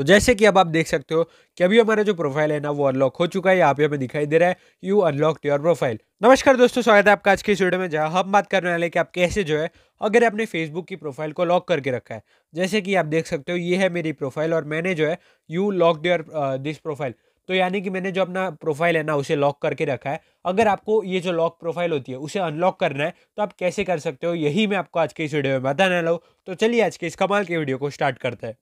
तो जैसे कि अब आप देख सकते हो कि अभी हमारा जो प्रोफाइल है ना वो अनलॉक हो चुका है यहाँ पे हमें दिखाई दे रहा है यू अनलॉक योर प्रोफाइल नमस्कार दोस्तों स्वागत है आपका आज के वीडियो में जहाँ हम बात करने वाले कि आप कैसे जो है अगर आपने फेसबुक की प्रोफाइल को लॉक करके रखा है जैसे कि आप देख सकते हो ये है मेरी प्रोफाइल और मैंने जो है you lock your this profile तो यानी कि मैंने जो अपना प्रोफाइल है ना उसे लॉक करके रखा है अगर आपको ये जो लॉक प्रोफाइल होती है उसे अनलॉक करना है तो आप कैसे कर सकते हो यही मैं आपको आज के इस वीडियो में बताने लाऊँ तो चलिए आज के इस कमाल के वीडियो को स्टार्ट करते हैं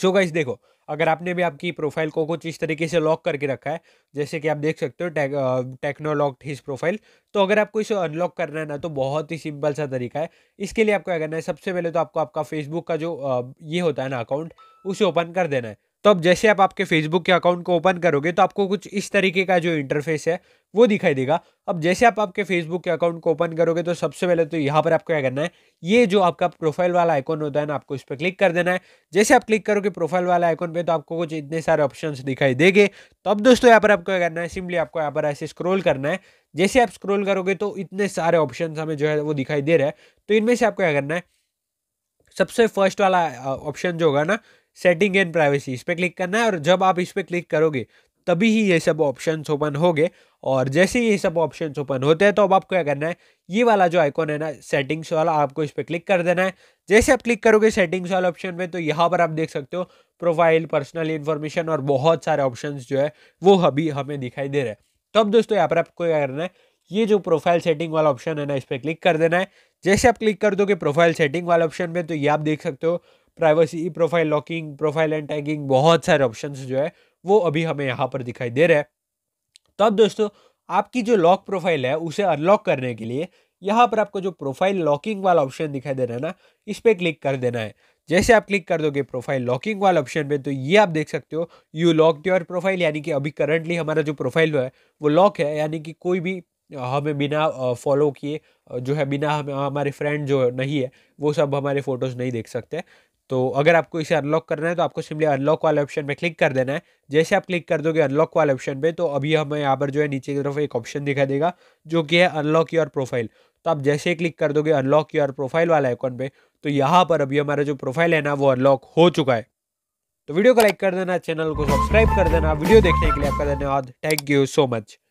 सो so गाइस देखो अगर आपने भी आपकी प्रोफाइल को कुछ इस तरीके से लॉक करके रखा है जैसे कि आप देख सकते हो tech techno locked his profile तो अगर आपको इसे अनलॉक करना है ना तो बहुत ही सिंपल सा तरीका है इसके लिए आपको क्या करना है सबसे पहले तो आपको आपका फेसबुक का जो ये होता है ना अकाउंट उसे ओपन कर देना है तो अब जैसे आप आपके फेसबुक के अकाउंट को ओपन करोगे तो आपको कुछ इस तरीके का जो इंटरफेस है वो दिखाई देगा अब जैसे आप आपके फेसबुक के अकाउंट को ओपन करोगे तो सबसे पहले तो यहाँ पर आपको क्या करना है ये जो आपका प्रोफाइल वाला आइकॉन होता है ना आपको इस पर क्लिक कर देना है जैसे आप क्लिक करोगे प्रोफाइल वाला आइकॉन पे तो आपको कुछ इतने सारे ऑप्शन दिखाई देंगे तो अब दोस्तों यहाँ पर आपको क्या करना है सिंपली आपको यहाँ पर ऐसे स्क्रोल करना है जैसे आप स्क्रोल करोगे तो इतने सारे ऑप्शन हमें जो है वो दिखाई दे रहे हैं तो इनमें से आपको क्या करना है सबसे फर्स्ट वाला ऑप्शन जो होगा ना सेटिंग एंड प्राइवेसी इस पर क्लिक करना है और जब आप इस पर क्लिक करोगे तभी ही ये सब ऑप्शंस ओपन हो गए और जैसे ही ये सब ऑप्शंस ओपन होते हैं तो अब आपको क्या करना है ये वाला जो आइकॉन है ना सेटिंग्स वाला आपको इस पर क्लिक कर देना है जैसे आप क्लिक करोगे सेटिंग्स वाले ऑप्शन में तो यहाँ पर आप देख सकते हो प्रोफाइल पर्सनल इन्फॉर्मेशन और बहुत सारे ऑप्शन जो है वो अभी हमें दिखाई दे रहे हैं तो अब दोस्तों यहाँ पर आपको क्या करना है ये जो प्रोफाइल सेटिंग वाला ऑप्शन है ना इस पर क्लिक कर देना है जैसे आप क्लिक कर दोगे प्रोफाइल सेटिंग वाले ऑप्शन में तो ये आप देख सकते हो privacy profile locking profile and tagging बहुत सारे ऑप्शन जो है वो अभी हमें यहाँ पर दिखाई दे रहे हैं तब तो दोस्तों आपकी जो लॉक प्रोफाइल है उसे अनलॉक करने के लिए यहाँ पर आपको जो प्रोफाइल लॉकिंग वाला ऑप्शन दिखाई दे रहा है ना इस पर क्लिक कर देना है जैसे आप क्लिक कर दोगे प्रोफाइल लॉकिंग वाला ऑप्शन पे तो ये आप देख सकते हो यू लॉक योर प्रोफाइल यानी कि अभी करंटली हमारा जो प्रोफाइल है वो लॉक है यानी कि कोई भी हमें बिना फॉलो किए जो है बिना हमें हमारे फ्रेंड जो नहीं है वो सब हमारे फ़ोटोज़ नहीं देख सकते तो अगर आपको इसे अनलॉक करना है तो आपको सिंपली अनलॉक वाले ऑप्शन पे क्लिक कर देना है जैसे आप क्लिक कर दोगे अनलॉक वाले ऑप्शन पे तो अभी हमें यहाँ पर जो है नीचे की तरफ एक ऑप्शन दिखाई देगा जो कि है अनलॉक योर प्रोफाइल तो आप जैसे ही क्लिक कर दोगे अनलॉक योर प्रोफाइल वाला आइकॉन पे तो यहाँ पर अभी हमारा जो प्रोफाइल है ना वो अनलॉक हो चुका है तो वीडियो को लाइक कर देना चैनल को सब्सक्राइब कर देना वीडियो देखने के लिए आपका धन्यवाद थैंक यू सो मच